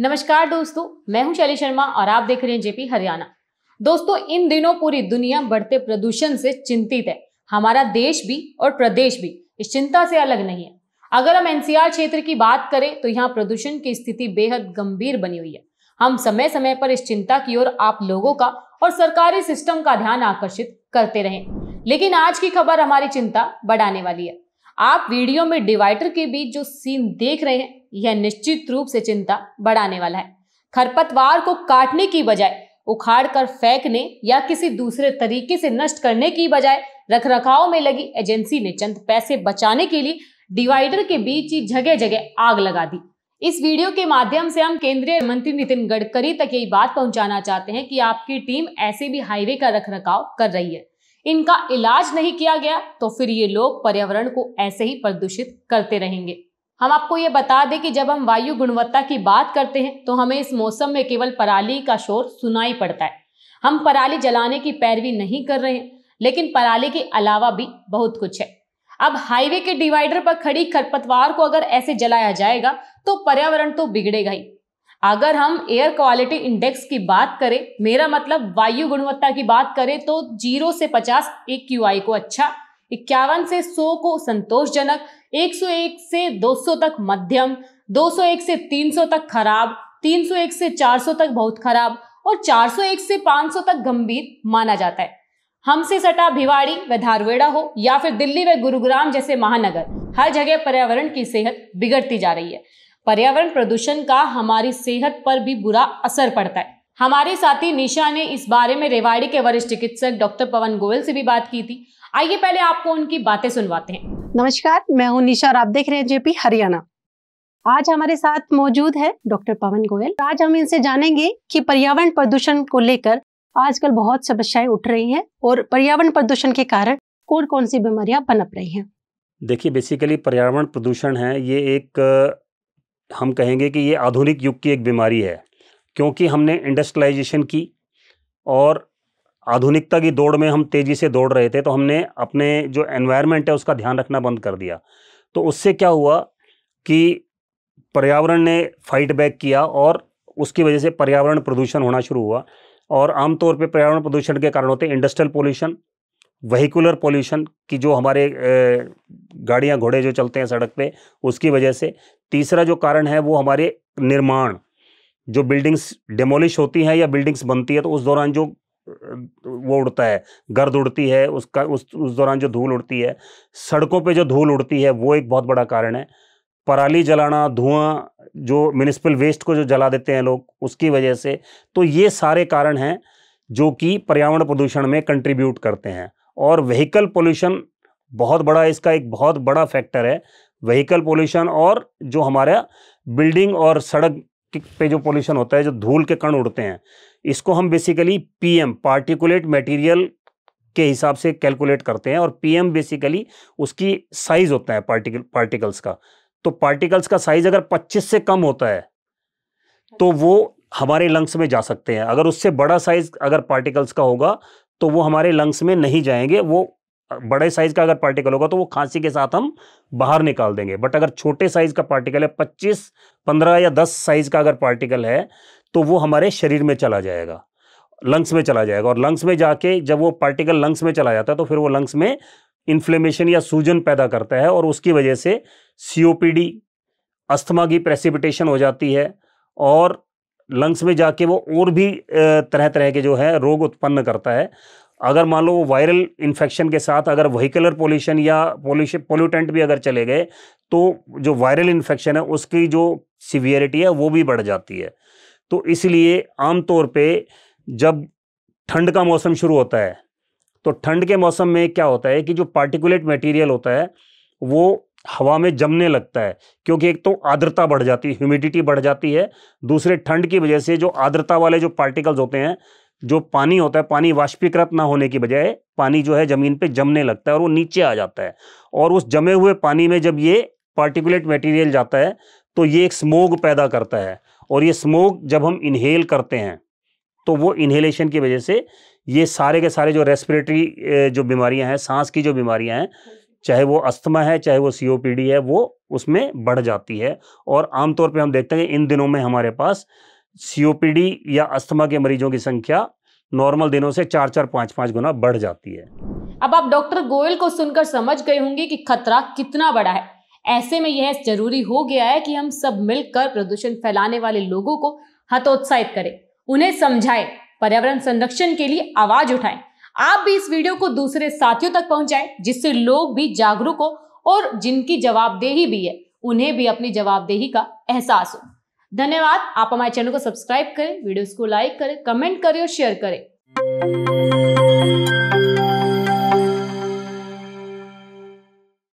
नमस्कार दोस्तों मैं हूं शैली शर्मा और आप देख रहे हैं जेपी हरियाणा दोस्तों इन दिनों पूरी दुनिया बढ़ते प्रदूषण से चिंतित है हमारा देश भी और प्रदेश भी इस चिंता से अलग नहीं है अगर हम एनसीआर क्षेत्र की बात करें तो यहाँ प्रदूषण की स्थिति बेहद गंभीर बनी हुई है हम समय समय पर इस चिंता की ओर आप लोगों का और सरकारी सिस्टम का ध्यान आकर्षित करते रहें लेकिन आज की खबर हमारी चिंता बढ़ाने वाली है आप वीडियो में डिवाइडर के बीच जो सीन देख रहे हैं यह निश्चित रूप से चिंता बढ़ाने वाला है खरपतवार को काटने की बजाय उखाड़ कर फेंकने या किसी दूसरे तरीके से नष्ट करने की बजाय रखरखाव में लगी एजेंसी ने चंद पैसे बचाने के लिए डिवाइडर के बीच ही जगह जगह आग लगा दी इस वीडियो के माध्यम से हम केंद्रीय मंत्री नितिन गडकरी तक यही बात पहुंचाना चाहते हैं कि आपकी टीम ऐसे भी हाईवे का रखरखाव कर रही है इनका इलाज नहीं किया गया तो फिर ये लोग पर्यावरण को ऐसे ही प्रदूषित करते रहेंगे हम आपको ये बता दें कि जब हम वायु गुणवत्ता की बात करते हैं तो हमें इस मौसम में केवल पराली का शोर सुनाई पड़ता है हम पराली जलाने की पैरवी नहीं कर रहे हैं लेकिन पराली के अलावा भी बहुत कुछ है अब हाईवे के डिवाइडर पर खड़ी खरपतवार को अगर ऐसे जलाया जाएगा तो पर्यावरण तो बिगड़ेगा ही अगर हम एयर क्वालिटी इंडेक्स की बात करें मेरा मतलब वायु गुणवत्ता की बात करें तो जीरो से पचास एक क्यू आई को अच्छा इक्यावन से सौ को संतोषजनक एक से दो सौ तक मध्यम दो सौ एक से तीन सौ तक खराब तीन सौ एक से चार सौ तक बहुत खराब और चार सौ एक से सौ तक गंभीर माना जाता है हमसे सटा भिवाड़ी व धारवेड़ा हो या फिर दिल्ली व गुरुग्राम जैसे महानगर हर जगह पर्यावरण की सेहत बिगड़ती जा रही है पर्यावरण प्रदूषण का हमारी सेहत पर भी बुरा असर पड़ता है हमारे साथी निशा ने इस बारे में रेवाड़ी के वरिष्ठ चिकित्सक डॉक्टर पवन गोयल से भी बात की थी आइए पहले आपको उनकी बातें सुनवाते हैं नमस्कार मैं हूँ निशा और आप देख रहे हैं जेपी हरियाणा आज हमारे साथ मौजूद है डॉक्टर पवन गोयल आज हम इनसे जानेंगे कि पर्यावरण प्रदूषण को लेकर आजकल बहुत समस्याएं उठ रही हैं और पर्यावरण प्रदूषण के कारण कौन कौन सी बीमारियां पनप रही हैं देखिए बेसिकली पर्यावरण प्रदूषण है ये एक हम कहेंगे कि ये आधुनिक युग की एक बीमारी है क्योंकि हमने इंडस्ट्रियलाइजेशन की और आधुनिकता की दौड़ में हम तेज़ी से दौड़ रहे थे तो हमने अपने जो एनवायरनमेंट है उसका ध्यान रखना बंद कर दिया तो उससे क्या हुआ कि पर्यावरण ने फाइट बैक किया और उसकी वजह से पर्यावरण प्रदूषण होना शुरू हुआ और आमतौर पर पर्यावरण प्रदूषण के कारण होते हैं इंडस्ट्रियल पोल्यूशन वहीकुलर पोल्यूशन की जो हमारे गाड़ियाँ घोड़े जो चलते हैं सड़क पे उसकी वजह से तीसरा जो कारण है वो हमारे निर्माण जो बिल्डिंग्स डिमोलिश होती हैं या बिल्डिंग्स बनती है तो उस दौरान जो वो उड़ता है गर्द उड़ती है उसका उस उस दौरान जो धूल उड़ती है सड़कों पे जो धूल उड़ती है वो एक बहुत बड़ा कारण है पराली जलाना धुआं जो म्यूनिसिपल वेस्ट को जो जला देते हैं लोग उसकी वजह से तो ये सारे कारण हैं जो कि पर्यावरण प्रदूषण में कंट्रीब्यूट करते हैं और व्हीकल पोल्यूशन बहुत बड़ा इसका एक बहुत बड़ा फैक्टर है व्हीकल पोल्यूशन और जो हमारा बिल्डिंग और सड़क पे जो पोल्यूशन होता है जो धूल के कण उड़ते हैं इसको हम बेसिकली पीएम पार्टिकुलेट मटेरियल के हिसाब से कैलकुलेट करते हैं और पीएम बेसिकली उसकी साइज होता है पार्टिकल पार्टिकल्स का तो पार्टिकल्स का साइज अगर 25 से कम होता है तो वो हमारे लंग्स में जा सकते हैं अगर उससे बड़ा साइज अगर पार्टिकल्स का होगा तो वो हमारे लंग्स में नहीं जाएंगे वो बड़े साइज़ का अगर पार्टिकल होगा तो वो खांसी के साथ हम बाहर निकाल देंगे बट अगर छोटे साइज़ का पार्टिकल है पच्चीस पंद्रह या दस साइज़ का अगर पार्टिकल है तो वो हमारे शरीर में चला जाएगा लंग्स में चला जाएगा और लंग्स में जाके जब वो पार्टिकल लंग्स में चला जाता है तो फिर वो लंग्स में इन्फ्लेमेशन या सूजन पैदा करता है और उसकी वजह से सीओपीडी अस्थमा की प्रेसिपिटेशन हो जाती है और लंग्स में जाके वो और भी तरह तरह के जो है रोग उत्पन्न करता है अगर मान लो वो वायरल इन्फेक्शन के साथ अगर वहीकुलर पोल्यूशन या पोल्यूशन पोल्यूटेंट भी अगर चले गए तो जो वायरल इन्फेक्शन है उसकी जो सीवियरिटी है वो भी बढ़ जाती है तो इसलिए आमतौर पे जब ठंड का मौसम शुरू होता है तो ठंड के मौसम में क्या होता है कि जो पार्टिकुलेट मटेरियल होता है वो हवा में जमने लगता है क्योंकि एक तो आर्द्रता बढ़ जाती है ह्यूमिडिटी बढ़ जाती है दूसरे ठंड की वजह से जो आर्द्रता वाले जो पार्टिकल्स होते हैं जो पानी होता है पानी वाष्पीकृत ना होने की बजाय पानी जो है ज़मीन पे जमने लगता है और वो नीचे आ जाता है और उस जमे हुए पानी में जब ये पार्टिकुलेट मटेरियल जाता है तो ये एक स्मोग पैदा करता है और ये स्मोग जब हम इन्हेल करते हैं तो वो इन्हेलेशन की वजह से ये सारे के सारे जो रेस्पिरेटरी जो बीमारियां हैं सांस की जो बीमारियां हैं चाहे वो अस्थमा है चाहे वो सीओपीडी है वो उसमें बढ़ जाती है और आमतौर पे हम देखते हैं इन दिनों में हमारे पास सीओपीडी या अस्थमा के मरीजों की संख्या नॉर्मल दिनों से चार चार पाँच पाँच गुना बढ़ जाती है अब आप डॉक्टर गोयल को सुनकर समझ गए होंगे कि खतरा कितना बड़ा है ऐसे में यह जरूरी हो गया है कि हम सब मिलकर प्रदूषण फैलाने वाले लोगों को हतोत्साहित करें उन्हें समझाएं पर्यावरण संरक्षण के लिए आवाज उठाएं आप भी इस वीडियो को दूसरे साथियों तक पहुंचाएं जिससे लोग भी जागरूक हो और जिनकी जवाबदेही भी है उन्हें भी अपनी जवाबदेही का एहसास हो धन्यवाद आप हमारे चैनल को सब्सक्राइब करें वीडियोस को लाइक करें कमेंट करें और शेयर करें